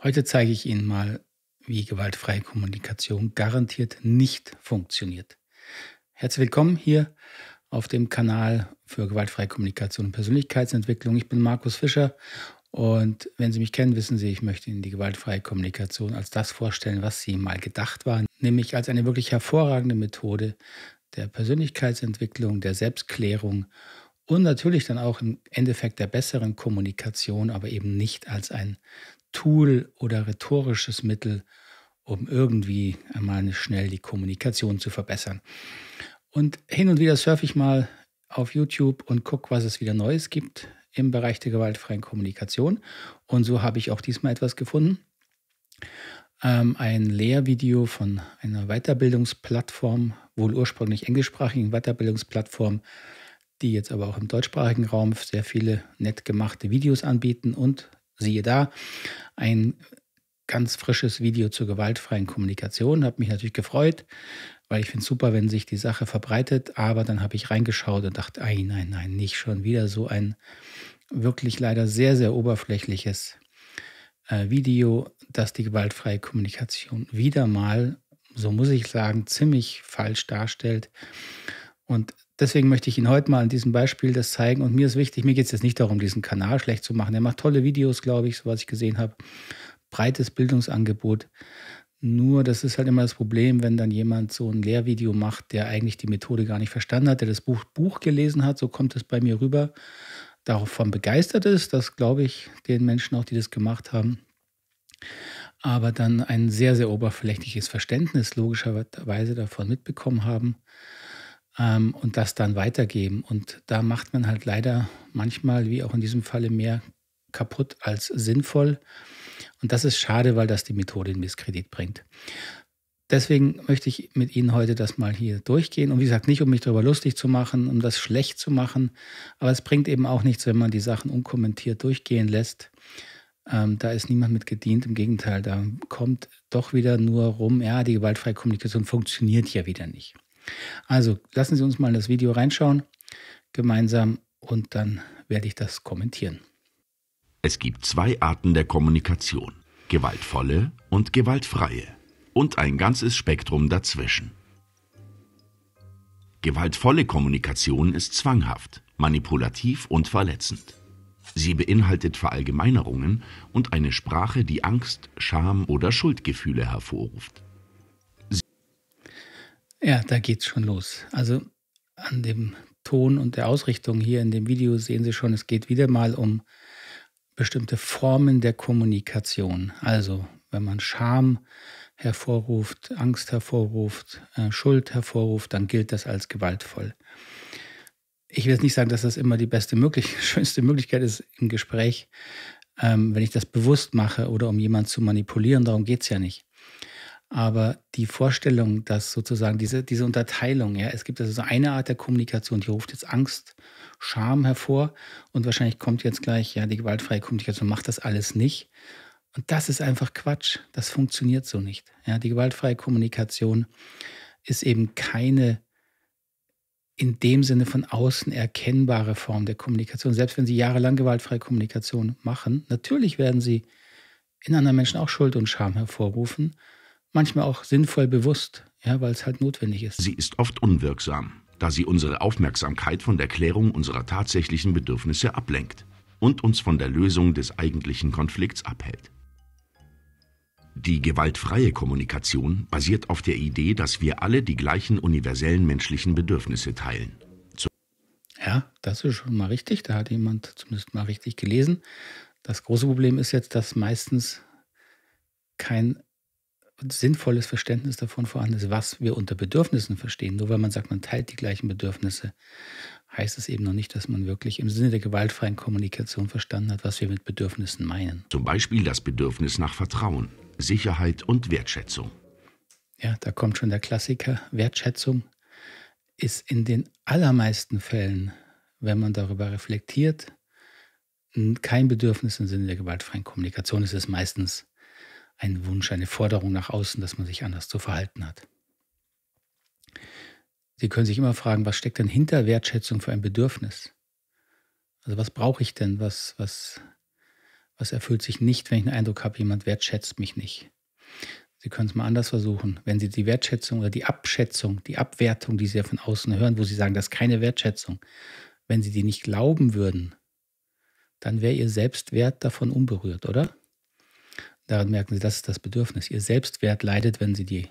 Heute zeige ich Ihnen mal, wie gewaltfreie Kommunikation garantiert nicht funktioniert. Herzlich willkommen hier auf dem Kanal für gewaltfreie Kommunikation und Persönlichkeitsentwicklung. Ich bin Markus Fischer und wenn Sie mich kennen, wissen Sie, ich möchte Ihnen die gewaltfreie Kommunikation als das vorstellen, was sie mal gedacht waren, nämlich als eine wirklich hervorragende Methode der Persönlichkeitsentwicklung, der Selbstklärung und natürlich dann auch im Endeffekt der besseren Kommunikation, aber eben nicht als ein Tool oder rhetorisches Mittel, um irgendwie einmal schnell die Kommunikation zu verbessern. Und hin und wieder surfe ich mal auf YouTube und gucke, was es wieder Neues gibt im Bereich der gewaltfreien Kommunikation. Und so habe ich auch diesmal etwas gefunden. Ähm, ein Lehrvideo von einer Weiterbildungsplattform, wohl ursprünglich englischsprachigen Weiterbildungsplattform, die jetzt aber auch im deutschsprachigen Raum sehr viele nett gemachte Videos anbieten und siehe da, ein ganz frisches Video zur gewaltfreien Kommunikation. Hat mich natürlich gefreut, weil ich finde es super, wenn sich die Sache verbreitet. Aber dann habe ich reingeschaut und dachte, nein, nein, nein, nicht schon wieder so ein wirklich leider sehr, sehr oberflächliches äh, Video, das die gewaltfreie Kommunikation wieder mal, so muss ich sagen, ziemlich falsch darstellt. Und deswegen möchte ich Ihnen heute mal an diesem Beispiel das zeigen. Und mir ist wichtig, mir geht es jetzt nicht darum, diesen Kanal schlecht zu machen. Er macht tolle Videos, glaube ich, so was ich gesehen habe. Breites Bildungsangebot. Nur, das ist halt immer das Problem, wenn dann jemand so ein Lehrvideo macht, der eigentlich die Methode gar nicht verstanden hat, der das Buch, Buch gelesen hat, so kommt es bei mir rüber, davon begeistert ist. Das glaube ich den Menschen auch, die das gemacht haben aber dann ein sehr, sehr oberflächliches Verständnis logischerweise davon mitbekommen haben ähm, und das dann weitergeben. Und da macht man halt leider manchmal, wie auch in diesem Falle, mehr kaputt als sinnvoll. Und das ist schade, weil das die Methode in Misskredit bringt. Deswegen möchte ich mit Ihnen heute das mal hier durchgehen. Und wie gesagt, nicht um mich darüber lustig zu machen, um das schlecht zu machen. Aber es bringt eben auch nichts, wenn man die Sachen unkommentiert durchgehen lässt. Ähm, da ist niemand mit gedient. Im Gegenteil, da kommt doch wieder nur rum, ja, die gewaltfreie Kommunikation funktioniert ja wieder nicht. Also lassen Sie uns mal in das Video reinschauen gemeinsam und dann werde ich das kommentieren. Es gibt zwei Arten der Kommunikation, gewaltvolle und gewaltfreie und ein ganzes Spektrum dazwischen. Gewaltvolle Kommunikation ist zwanghaft, manipulativ und verletzend. Sie beinhaltet Verallgemeinerungen und eine Sprache, die Angst, Scham oder Schuldgefühle hervorruft. Ja, da geht's schon los. Also an dem Ton und der Ausrichtung hier in dem Video sehen Sie schon, es geht wieder mal um bestimmte Formen der Kommunikation. Also wenn man Scham hervorruft, Angst hervorruft, äh, Schuld hervorruft, dann gilt das als gewaltvoll. Ich will jetzt nicht sagen, dass das immer die beste möglich schönste Möglichkeit ist im Gespräch, ähm, wenn ich das bewusst mache oder um jemanden zu manipulieren, darum geht es ja nicht. Aber die Vorstellung, dass sozusagen diese, diese Unterteilung, ja, es gibt also so eine Art der Kommunikation, die ruft jetzt Angst, Scham hervor und wahrscheinlich kommt jetzt gleich, ja, die gewaltfreie Kommunikation macht das alles nicht. Und das ist einfach Quatsch. Das funktioniert so nicht. Ja, die gewaltfreie Kommunikation ist eben keine in dem Sinne von außen erkennbare Form der Kommunikation. Selbst wenn Sie jahrelang gewaltfreie Kommunikation machen, natürlich werden Sie in anderen Menschen auch Schuld und Scham hervorrufen, manchmal auch sinnvoll bewusst, ja, weil es halt notwendig ist. Sie ist oft unwirksam, da sie unsere Aufmerksamkeit von der Klärung unserer tatsächlichen Bedürfnisse ablenkt und uns von der Lösung des eigentlichen Konflikts abhält. Die gewaltfreie Kommunikation basiert auf der Idee, dass wir alle die gleichen universellen menschlichen Bedürfnisse teilen. Zu ja, das ist schon mal richtig. Da hat jemand zumindest mal richtig gelesen. Das große Problem ist jetzt, dass meistens kein sinnvolles Verständnis davon vorhanden ist, was wir unter Bedürfnissen verstehen. Nur weil man sagt, man teilt die gleichen Bedürfnisse, heißt es eben noch nicht, dass man wirklich im Sinne der gewaltfreien Kommunikation verstanden hat, was wir mit Bedürfnissen meinen. Zum Beispiel das Bedürfnis nach Vertrauen, Sicherheit und Wertschätzung. Ja, da kommt schon der Klassiker. Wertschätzung ist in den allermeisten Fällen, wenn man darüber reflektiert, kein Bedürfnis im Sinne der gewaltfreien Kommunikation. Es ist meistens ein Wunsch, eine Forderung nach außen, dass man sich anders zu verhalten hat. Sie können sich immer fragen, was steckt denn hinter Wertschätzung für ein Bedürfnis? Also was brauche ich denn? Was, was, was erfüllt sich nicht, wenn ich den Eindruck habe, jemand wertschätzt mich nicht? Sie können es mal anders versuchen. Wenn Sie die Wertschätzung oder die Abschätzung, die Abwertung, die Sie ja von außen hören, wo Sie sagen, das ist keine Wertschätzung, wenn Sie die nicht glauben würden, dann wäre Ihr Selbstwert davon unberührt, oder? Daran merken Sie, das ist das Bedürfnis. Ihr Selbstwert leidet, wenn Sie die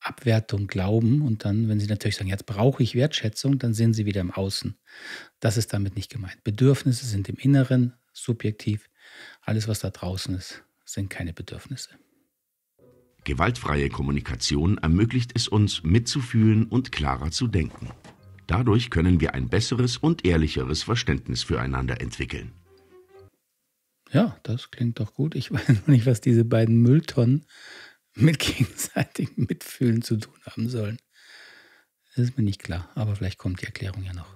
Abwertung glauben und dann, wenn Sie natürlich sagen, jetzt brauche ich Wertschätzung, dann sind Sie wieder im Außen. Das ist damit nicht gemeint. Bedürfnisse sind im Inneren subjektiv. Alles, was da draußen ist, sind keine Bedürfnisse. Gewaltfreie Kommunikation ermöglicht es uns, mitzufühlen und klarer zu denken. Dadurch können wir ein besseres und ehrlicheres Verständnis füreinander entwickeln. Ja, das klingt doch gut. Ich weiß noch nicht, was diese beiden Mülltonnen mit gegenseitigem Mitfühlen zu tun haben sollen. Das ist mir nicht klar, aber vielleicht kommt die Erklärung ja noch.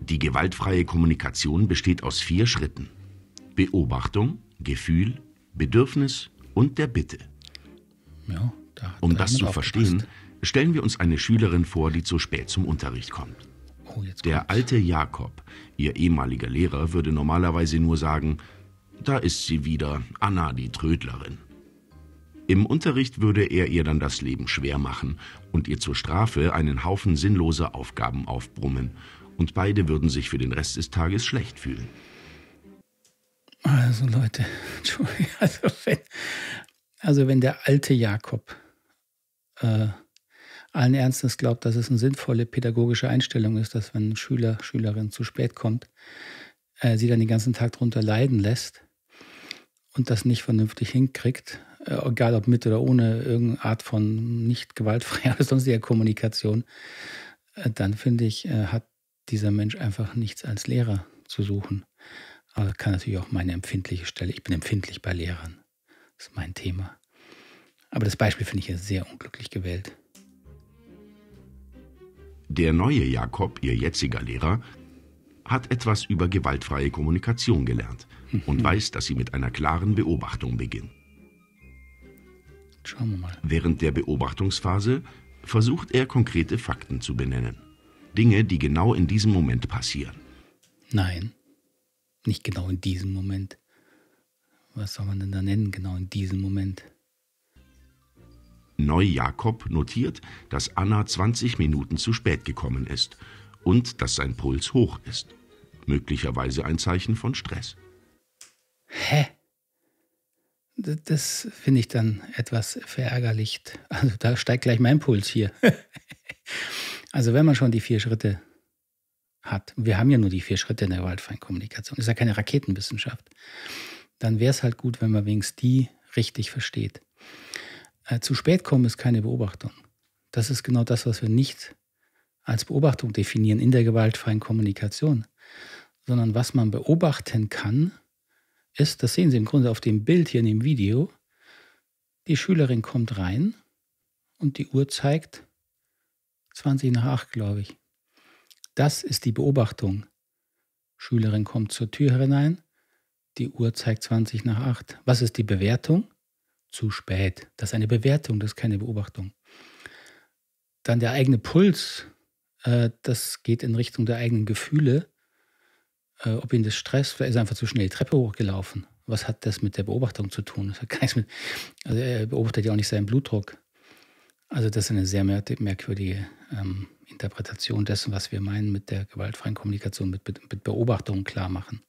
Die gewaltfreie Kommunikation besteht aus vier Schritten. Beobachtung, Gefühl, Bedürfnis und der Bitte. Ja, da um das zu verstehen, Stellen wir uns eine Schülerin vor, die zu spät zum Unterricht kommt. Oh, Der alte Jakob, ihr ehemaliger Lehrer, würde normalerweise nur sagen, da ist sie wieder, Anna die Trödlerin. Im Unterricht würde er ihr dann das Leben schwer machen und ihr zur Strafe einen Haufen sinnloser Aufgaben aufbrummen, und beide würden sich für den Rest des Tages schlecht fühlen. Also Leute, also wenn, also wenn der alte Jakob äh, allen Ernstes glaubt, dass es eine sinnvolle pädagogische Einstellung ist, dass wenn ein Schüler, Schülerin zu spät kommt, äh, sie dann den ganzen Tag drunter leiden lässt und das nicht vernünftig hinkriegt, äh, egal ob mit oder ohne irgendeine Art von nicht gewaltfreier oder sonstiger Kommunikation, äh, dann finde ich, äh, hat dieser Mensch einfach nichts als Lehrer zu suchen. Aber das kann natürlich auch meine empfindliche Stelle. Ich bin empfindlich bei Lehrern. Das ist mein Thema. Aber das Beispiel finde ich ja sehr unglücklich gewählt. Der neue Jakob, ihr jetziger Lehrer, hat etwas über gewaltfreie Kommunikation gelernt und weiß, dass sie mit einer klaren Beobachtung beginnt. Schauen wir mal. Während der Beobachtungsphase versucht er konkrete Fakten zu benennen. Dinge, die genau in diesem Moment passieren. Nein, nicht genau in diesem Moment. Was soll man denn da nennen, genau in diesem Moment? Neu-Jakob notiert, dass Anna 20 Minuten zu spät gekommen ist und dass sein Puls hoch ist. Möglicherweise ein Zeichen von Stress. Hä? D das finde ich dann etwas verärgerlicht. Also da steigt gleich mein Puls hier. also wenn man schon die vier Schritte hat, wir haben ja nur die vier Schritte in der Waldfeinkommunikation, ist ja keine Raketenwissenschaft, dann wäre es halt gut, wenn man wenigstens die richtig versteht. Äh, zu spät kommen ist keine Beobachtung. Das ist genau das, was wir nicht als Beobachtung definieren in der gewaltfreien Kommunikation, sondern was man beobachten kann, ist, das sehen Sie im Grunde auf dem Bild hier in dem Video, die Schülerin kommt rein und die Uhr zeigt 20 nach 8, glaube ich. Das ist die Beobachtung. Schülerin kommt zur Tür herein, die Uhr zeigt 20 nach 8. Was ist die Bewertung? zu spät. Das ist eine Bewertung, das ist keine Beobachtung. Dann der eigene Puls, äh, das geht in Richtung der eigenen Gefühle. Äh, ob ihn das Stress, er ist einfach zu schnell die Treppe hochgelaufen. Was hat das mit der Beobachtung zu tun? Das hat keins mit, also er beobachtet ja auch nicht seinen Blutdruck. Also das ist eine sehr merkwürdige ähm, Interpretation dessen, was wir meinen mit der gewaltfreien Kommunikation, mit, mit, mit Beobachtungen klar machen.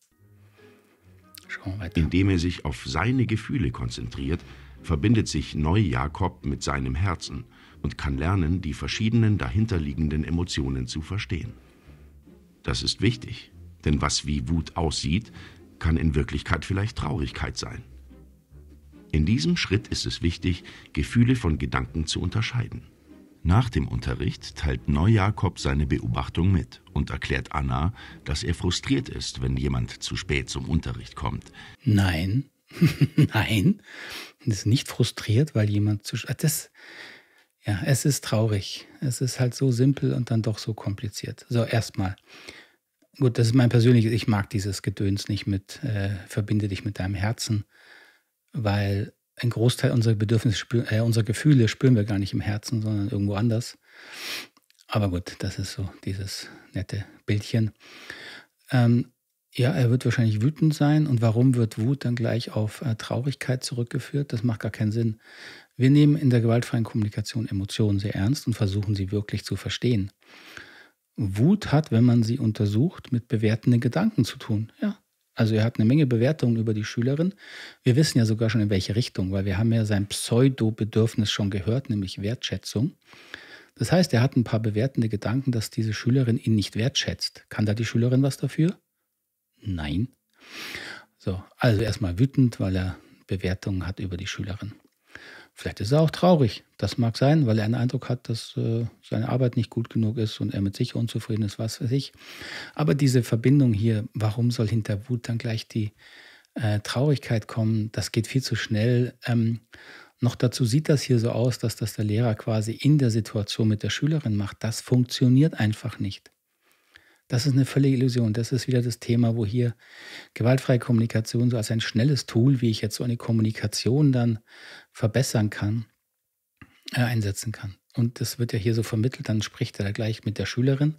Schauen wir weiter. Indem er sich auf seine Gefühle konzentriert, verbindet sich Neu-Jakob mit seinem Herzen und kann lernen, die verschiedenen dahinterliegenden Emotionen zu verstehen. Das ist wichtig, denn was wie Wut aussieht, kann in Wirklichkeit vielleicht Traurigkeit sein. In diesem Schritt ist es wichtig, Gefühle von Gedanken zu unterscheiden. Nach dem Unterricht teilt Neujakob seine Beobachtung mit und erklärt Anna, dass er frustriert ist, wenn jemand zu spät zum Unterricht kommt. Nein, Nein, das ist nicht frustriert, weil jemand zu. Das, ja, es ist traurig. Es ist halt so simpel und dann doch so kompliziert. So, erstmal. Gut, das ist mein persönliches. Ich mag dieses Gedöns nicht mit, äh, verbinde dich mit deinem Herzen, weil ein Großteil unserer Bedürfnisse, äh, unserer Gefühle spüren wir gar nicht im Herzen, sondern irgendwo anders. Aber gut, das ist so dieses nette Bildchen. Ähm, ja, er wird wahrscheinlich wütend sein. Und warum wird Wut dann gleich auf äh, Traurigkeit zurückgeführt? Das macht gar keinen Sinn. Wir nehmen in der gewaltfreien Kommunikation Emotionen sehr ernst und versuchen sie wirklich zu verstehen. Wut hat, wenn man sie untersucht, mit bewertenden Gedanken zu tun. Ja. Also er hat eine Menge Bewertungen über die Schülerin. Wir wissen ja sogar schon, in welche Richtung, weil wir haben ja sein Pseudo-Bedürfnis schon gehört, nämlich Wertschätzung. Das heißt, er hat ein paar bewertende Gedanken, dass diese Schülerin ihn nicht wertschätzt. Kann da die Schülerin was dafür? Nein. So, also erstmal wütend, weil er Bewertungen hat über die Schülerin. Vielleicht ist er auch traurig. Das mag sein, weil er einen Eindruck hat, dass äh, seine Arbeit nicht gut genug ist und er mit sich unzufrieden ist, was weiß ich. Aber diese Verbindung hier, warum soll hinter Wut dann gleich die äh, Traurigkeit kommen? Das geht viel zu schnell. Ähm, noch dazu sieht das hier so aus, dass das der Lehrer quasi in der Situation mit der Schülerin macht. Das funktioniert einfach nicht. Das ist eine völlige Illusion. Das ist wieder das Thema, wo hier gewaltfreie Kommunikation so als ein schnelles Tool, wie ich jetzt so eine Kommunikation dann verbessern kann, äh, einsetzen kann. Und das wird ja hier so vermittelt, dann spricht er da gleich mit der Schülerin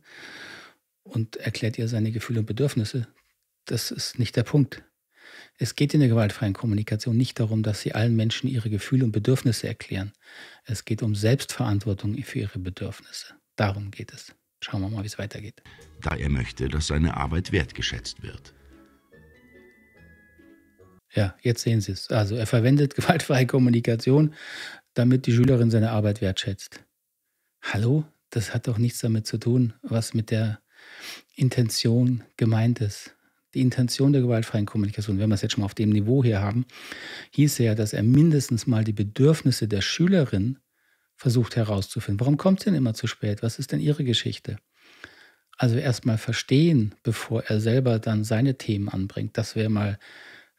und erklärt ihr seine Gefühle und Bedürfnisse. Das ist nicht der Punkt. Es geht in der gewaltfreien Kommunikation nicht darum, dass sie allen Menschen ihre Gefühle und Bedürfnisse erklären. Es geht um Selbstverantwortung für ihre Bedürfnisse. Darum geht es. Schauen wir mal, wie es weitergeht. Da er möchte, dass seine Arbeit wertgeschätzt wird. Ja, jetzt sehen Sie es. Also er verwendet gewaltfreie Kommunikation, damit die Schülerin seine Arbeit wertschätzt. Hallo? Das hat doch nichts damit zu tun, was mit der Intention gemeint ist. Die Intention der gewaltfreien Kommunikation, wenn wir es jetzt schon mal auf dem Niveau hier haben, hieß ja, dass er mindestens mal die Bedürfnisse der Schülerin versucht herauszufinden. Warum kommt sie denn immer zu spät? Was ist denn ihre Geschichte? Also erstmal verstehen, bevor er selber dann seine Themen anbringt. Das wäre mal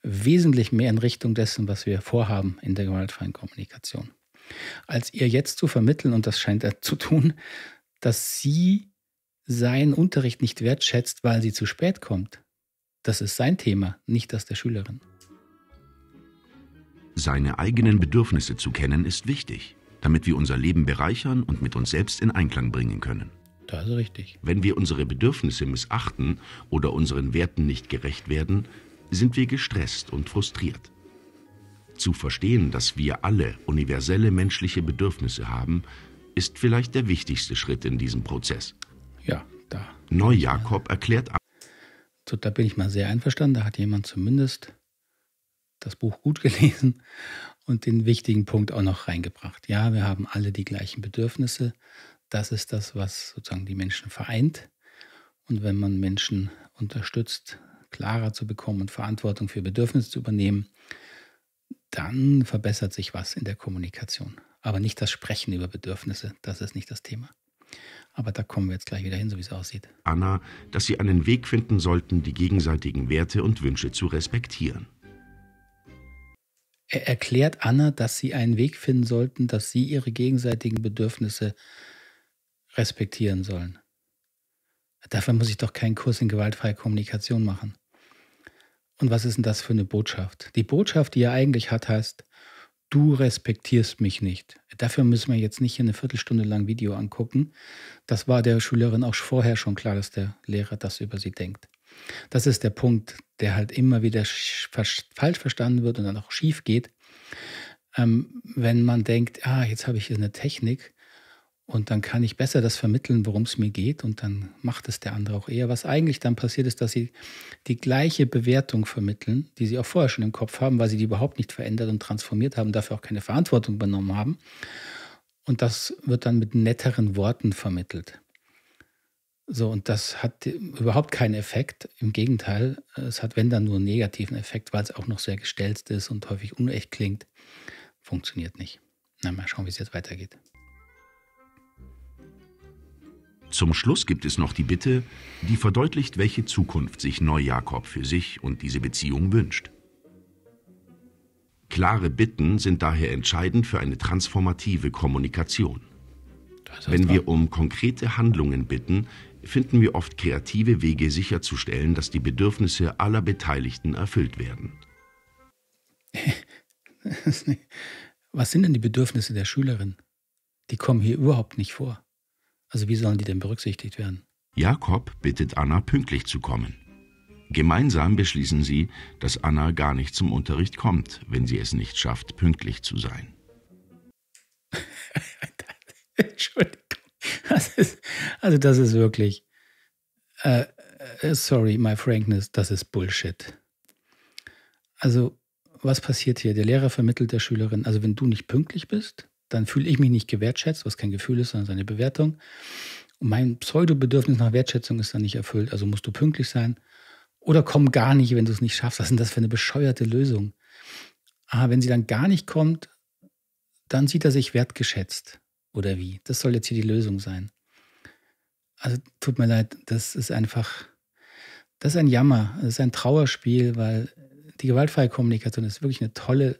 wesentlich mehr in Richtung dessen, was wir vorhaben in der gewaltfreien Kommunikation. Als ihr jetzt zu vermitteln, und das scheint er zu tun, dass sie seinen Unterricht nicht wertschätzt, weil sie zu spät kommt. Das ist sein Thema, nicht das der Schülerin. Seine eigenen Bedürfnisse zu kennen ist wichtig damit wir unser Leben bereichern und mit uns selbst in Einklang bringen können. Das ist richtig. Wenn wir unsere Bedürfnisse missachten oder unseren Werten nicht gerecht werden, sind wir gestresst und frustriert. Zu verstehen, dass wir alle universelle menschliche Bedürfnisse haben, ist vielleicht der wichtigste Schritt in diesem Prozess. Ja, da. Neujakob erklärt. So, da bin ich mal sehr einverstanden. Da hat jemand zumindest das Buch gut gelesen und den wichtigen Punkt auch noch reingebracht. Ja, wir haben alle die gleichen Bedürfnisse. Das ist das, was sozusagen die Menschen vereint. Und wenn man Menschen unterstützt, klarer zu bekommen und Verantwortung für Bedürfnisse zu übernehmen, dann verbessert sich was in der Kommunikation. Aber nicht das Sprechen über Bedürfnisse, das ist nicht das Thema. Aber da kommen wir jetzt gleich wieder hin, so wie es aussieht. Anna, dass sie einen Weg finden sollten, die gegenseitigen Werte und Wünsche zu respektieren. Er erklärt Anna, dass sie einen Weg finden sollten, dass sie ihre gegenseitigen Bedürfnisse respektieren sollen. Dafür muss ich doch keinen Kurs in gewaltfreie Kommunikation machen. Und was ist denn das für eine Botschaft? Die Botschaft, die er eigentlich hat, heißt, du respektierst mich nicht. Dafür müssen wir jetzt nicht hier eine Viertelstunde lang Video angucken. Das war der Schülerin auch vorher schon klar, dass der Lehrer das über sie denkt. Das ist der Punkt, der halt immer wieder falsch verstanden wird und dann auch schief geht. Ähm, wenn man denkt, ah, jetzt habe ich hier eine Technik und dann kann ich besser das vermitteln, worum es mir geht und dann macht es der andere auch eher. Was eigentlich dann passiert ist, dass sie die gleiche Bewertung vermitteln, die sie auch vorher schon im Kopf haben, weil sie die überhaupt nicht verändert und transformiert haben, dafür auch keine Verantwortung übernommen haben. Und das wird dann mit netteren Worten vermittelt. So, und das hat überhaupt keinen Effekt. Im Gegenteil, es hat, wenn dann nur einen negativen Effekt, weil es auch noch sehr gestelzt ist und häufig unecht klingt. Funktioniert nicht. Na, mal schauen, wie es jetzt weitergeht. Zum Schluss gibt es noch die Bitte, die verdeutlicht, welche Zukunft sich Neujakob für sich und diese Beziehung wünscht. Klare Bitten sind daher entscheidend für eine transformative Kommunikation. Wenn wir um konkrete Handlungen bitten, finden wir oft kreative Wege sicherzustellen, dass die Bedürfnisse aller Beteiligten erfüllt werden. Was sind denn die Bedürfnisse der Schülerin? Die kommen hier überhaupt nicht vor. Also wie sollen die denn berücksichtigt werden? Jakob bittet Anna, pünktlich zu kommen. Gemeinsam beschließen sie, dass Anna gar nicht zum Unterricht kommt, wenn sie es nicht schafft, pünktlich zu sein. Entschuldigung. Das ist, also das ist wirklich, äh, äh, sorry, my frankness, das ist Bullshit. Also was passiert hier? Der Lehrer vermittelt der Schülerin, also wenn du nicht pünktlich bist, dann fühle ich mich nicht gewertschätzt, was kein Gefühl ist, sondern seine Bewertung. Und mein Pseudo-Bedürfnis nach Wertschätzung ist dann nicht erfüllt, also musst du pünktlich sein. Oder komm gar nicht, wenn du es nicht schaffst. Was ist das für eine bescheuerte Lösung? Ah, wenn sie dann gar nicht kommt, dann sieht er sich wertgeschätzt oder wie. Das soll jetzt hier die Lösung sein. Also tut mir leid, das ist einfach, das ist ein Jammer, das ist ein Trauerspiel, weil die gewaltfreie Kommunikation ist wirklich eine tolle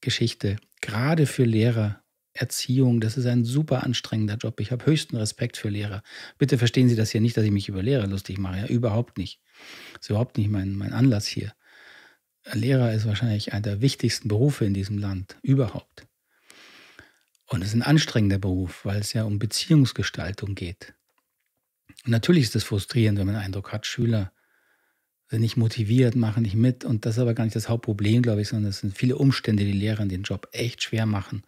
Geschichte, gerade für Lehrer. Erziehung, das ist ein super anstrengender Job. Ich habe höchsten Respekt für Lehrer. Bitte verstehen Sie das hier nicht, dass ich mich über Lehrer lustig mache. Ja, überhaupt nicht. Das ist überhaupt nicht mein, mein Anlass hier. Lehrer ist wahrscheinlich einer der wichtigsten Berufe in diesem Land überhaupt. Und es ist ein anstrengender Beruf, weil es ja um Beziehungsgestaltung geht. Und natürlich ist es frustrierend, wenn man den Eindruck hat, Schüler sind nicht motiviert, machen nicht mit. Und das ist aber gar nicht das Hauptproblem, glaube ich, sondern es sind viele Umstände, die Lehrern den Job echt schwer machen.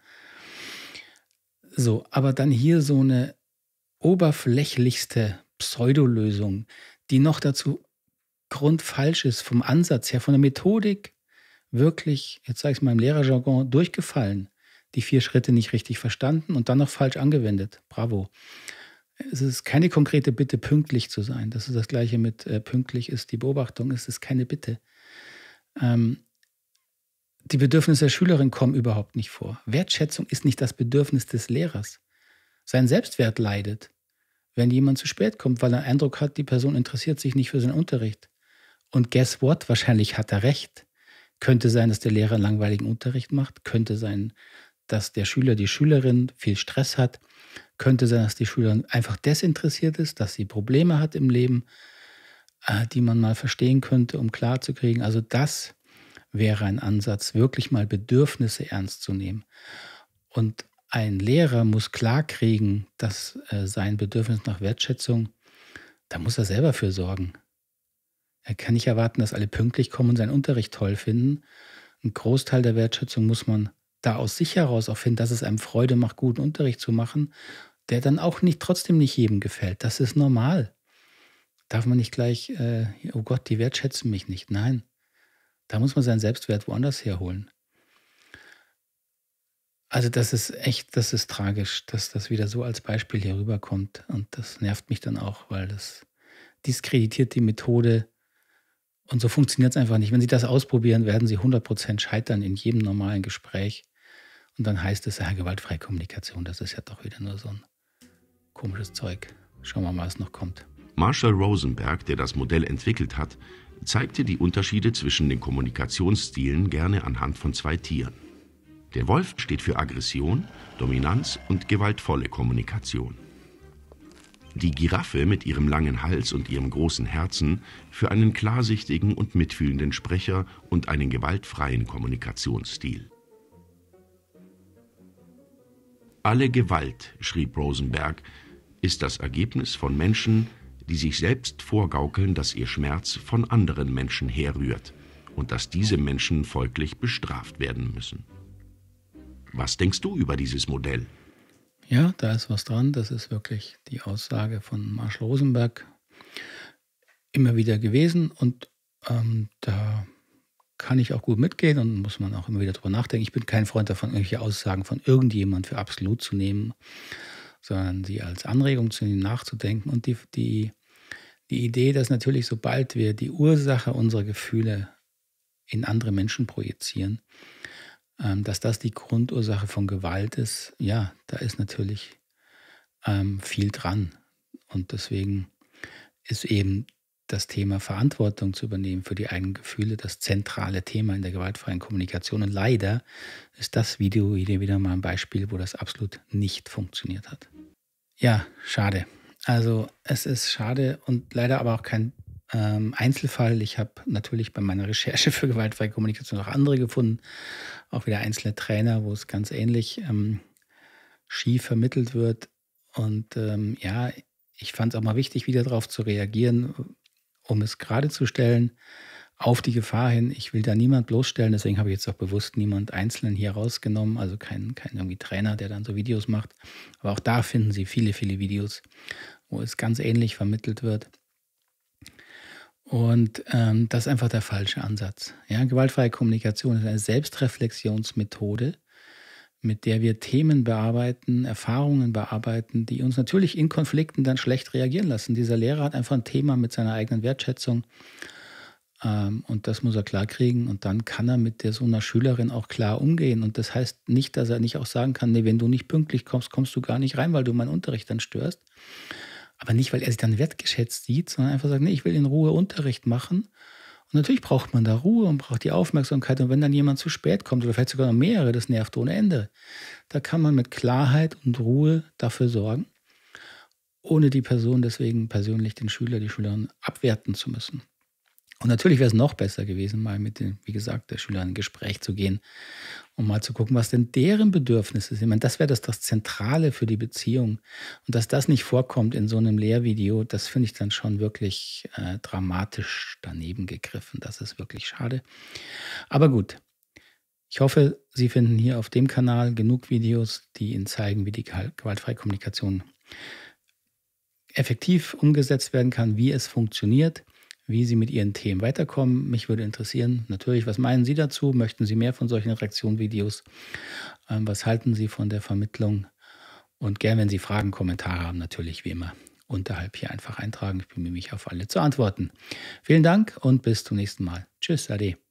So, aber dann hier so eine oberflächlichste Pseudolösung, die noch dazu grundfalsch ist, vom Ansatz her, von der Methodik wirklich, jetzt sage ich es mal im Lehrerjargon, durchgefallen die vier Schritte nicht richtig verstanden und dann noch falsch angewendet. Bravo. Es ist keine konkrete Bitte, pünktlich zu sein. Das ist das gleiche mit äh, pünktlich ist die Beobachtung, es ist keine Bitte. Ähm, die Bedürfnisse der Schülerin kommen überhaupt nicht vor. Wertschätzung ist nicht das Bedürfnis des Lehrers. Sein Selbstwert leidet, wenn jemand zu spät kommt, weil er den Eindruck hat, die Person interessiert sich nicht für seinen Unterricht. Und guess what? Wahrscheinlich hat er recht. Könnte sein, dass der Lehrer langweiligen Unterricht macht, könnte sein, dass der Schüler, die Schülerin viel Stress hat. Könnte sein, dass die Schülerin einfach desinteressiert ist, dass sie Probleme hat im Leben, äh, die man mal verstehen könnte, um klarzukriegen. Also das wäre ein Ansatz, wirklich mal Bedürfnisse ernst zu nehmen. Und ein Lehrer muss klarkriegen, dass äh, sein Bedürfnis nach Wertschätzung, da muss er selber für sorgen. Er kann nicht erwarten, dass alle pünktlich kommen und seinen Unterricht toll finden. Ein Großteil der Wertschätzung muss man da aus sich heraus auch findet, dass es einem Freude macht, guten Unterricht zu machen, der dann auch nicht trotzdem nicht jedem gefällt. Das ist normal. Darf man nicht gleich, äh, oh Gott, die wertschätzen mich nicht. Nein, da muss man seinen Selbstwert woanders herholen. Also das ist echt, das ist tragisch, dass das wieder so als Beispiel hier rüberkommt. Und das nervt mich dann auch, weil das diskreditiert die Methode und so funktioniert es einfach nicht. Wenn Sie das ausprobieren, werden Sie 100% scheitern in jedem normalen Gespräch. Und dann heißt es ja, gewaltfreie Kommunikation, das ist ja doch wieder nur so ein komisches Zeug. Schauen wir mal, was noch kommt. Marshall Rosenberg, der das Modell entwickelt hat, zeigte die Unterschiede zwischen den Kommunikationsstilen gerne anhand von zwei Tieren. Der Wolf steht für Aggression, Dominanz und gewaltvolle Kommunikation die Giraffe mit ihrem langen Hals und ihrem großen Herzen für einen klarsichtigen und mitfühlenden Sprecher und einen gewaltfreien Kommunikationsstil. Alle Gewalt, schrieb Rosenberg, ist das Ergebnis von Menschen, die sich selbst vorgaukeln, dass ihr Schmerz von anderen Menschen herrührt und dass diese Menschen folglich bestraft werden müssen. Was denkst du über dieses Modell? Ja, da ist was dran. Das ist wirklich die Aussage von Marshall Rosenberg immer wieder gewesen. Und ähm, da kann ich auch gut mitgehen und muss man auch immer wieder drüber nachdenken. Ich bin kein Freund davon, irgendwelche Aussagen von irgendjemand für absolut zu nehmen, sondern sie als Anregung zu nehmen, nachzudenken. Und die, die, die Idee, dass natürlich sobald wir die Ursache unserer Gefühle in andere Menschen projizieren, ähm, dass das die Grundursache von Gewalt ist, ja, da ist natürlich ähm, viel dran. Und deswegen ist eben das Thema Verantwortung zu übernehmen für die eigenen Gefühle das zentrale Thema in der gewaltfreien Kommunikation. Und leider ist das Video hier wieder mal ein Beispiel, wo das absolut nicht funktioniert hat. Ja, schade. Also es ist schade und leider aber auch kein ähm, Einzelfall. Ich habe natürlich bei meiner Recherche für gewaltfreie Kommunikation auch andere gefunden, auch wieder einzelne Trainer, wo es ganz ähnlich ähm, schief vermittelt wird. Und ähm, ja, ich fand es auch mal wichtig, wieder darauf zu reagieren, um es gerade zu stellen, auf die Gefahr hin. Ich will da niemand bloßstellen, deswegen habe ich jetzt auch bewusst niemand Einzelnen hier rausgenommen, also keinen kein irgendwie Trainer, der dann so Videos macht. Aber auch da finden Sie viele, viele Videos, wo es ganz ähnlich vermittelt wird. Und ähm, das ist einfach der falsche Ansatz. Ja, gewaltfreie Kommunikation ist eine Selbstreflexionsmethode, mit der wir Themen bearbeiten, Erfahrungen bearbeiten, die uns natürlich in Konflikten dann schlecht reagieren lassen. Dieser Lehrer hat einfach ein Thema mit seiner eigenen Wertschätzung ähm, und das muss er klar kriegen und dann kann er mit der so einer Schülerin auch klar umgehen. Und das heißt nicht, dass er nicht auch sagen kann, nee, wenn du nicht pünktlich kommst, kommst du gar nicht rein, weil du meinen Unterricht dann störst. Aber nicht, weil er sich dann wertgeschätzt sieht, sondern einfach sagt, nee, ich will in Ruhe Unterricht machen. Und natürlich braucht man da Ruhe und braucht die Aufmerksamkeit. Und wenn dann jemand zu spät kommt oder vielleicht sogar noch mehrere, das nervt ohne Ende. Da kann man mit Klarheit und Ruhe dafür sorgen, ohne die Person deswegen persönlich den Schüler, die Schülerin abwerten zu müssen. Und natürlich wäre es noch besser gewesen, mal mit den, wie gesagt, der Schüler in ein Gespräch zu gehen und mal zu gucken, was denn deren Bedürfnisse sind. Ich meine, das wäre das, das Zentrale für die Beziehung. Und dass das nicht vorkommt in so einem Lehrvideo, das finde ich dann schon wirklich äh, dramatisch daneben gegriffen. Das ist wirklich schade. Aber gut, ich hoffe, Sie finden hier auf dem Kanal genug Videos, die Ihnen zeigen, wie die gewaltfreie Kommunikation effektiv umgesetzt werden kann, wie es funktioniert wie Sie mit Ihren Themen weiterkommen. Mich würde interessieren, natürlich, was meinen Sie dazu? Möchten Sie mehr von solchen reaktion ähm, was halten Sie von der Vermittlung? Und gern, wenn Sie Fragen, Kommentare haben, natürlich wie immer unterhalb hier einfach eintragen. Ich bemühe mich auf alle zu antworten. Vielen Dank und bis zum nächsten Mal. Tschüss, Ade.